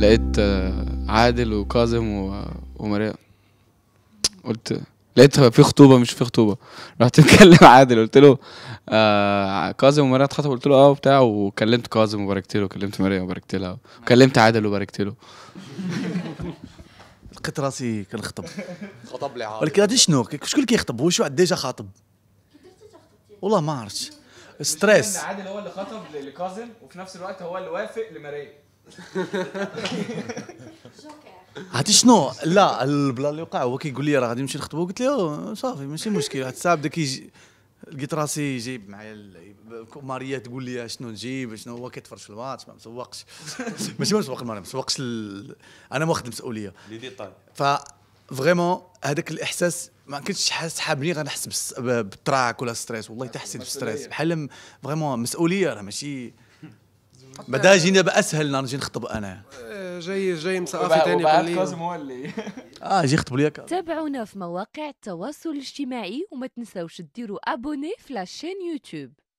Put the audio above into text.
لقيت آه، عادل وكاظم و... ومريم قلت لقيتها في خطوبه مش في خطوبه رحت مكلم عادل قلت له آه كاظم ومريم اتخطبوا قلت له اه وبتاع وكلمت كاظم وباركت له وكلمت مريم وباركت لها وكلمت عادل وباركت له لقيت راسي كنخطب خطب لي عادل ولكن شنو شكون اللي كيخطب هو شو قديش ديجا خاطب والله ما عرفتش ستريس عادل هو اللي خطب لكاظم وفي نفس الوقت هو اللي وافق لمريم عرفتي شنو لا البلا اللي وقع هو كيقول لي راه غادي نمشي نخطبو قلت له صافي ماشي مشكل واحد الساعه بدا كيجي لقيت راسي جايب معايا ماريا تقول لي شنو نجيب شنو هو كيتفرج في الماتش ما مسوقش ماشي مسوق ماريا مسوقش انا واخد المسؤوليه لي ديتاي ف فريمون هذاك الاحساس ما كنتش حاس حابني غنحس بالتراك ولا ستريس والله حتى في بالستريس بحال فريمون مسؤوليه راه ماشي بدا جينا باسهل نهار نجي نخطب انا آه، جاي جاي من ثاني ثانيه وبعد كاظم اللي اه جي خطب لي تابعونا في مواقع التواصل الاجتماعي وما تنساوش ديروا ابوني في لاشين يوتيوب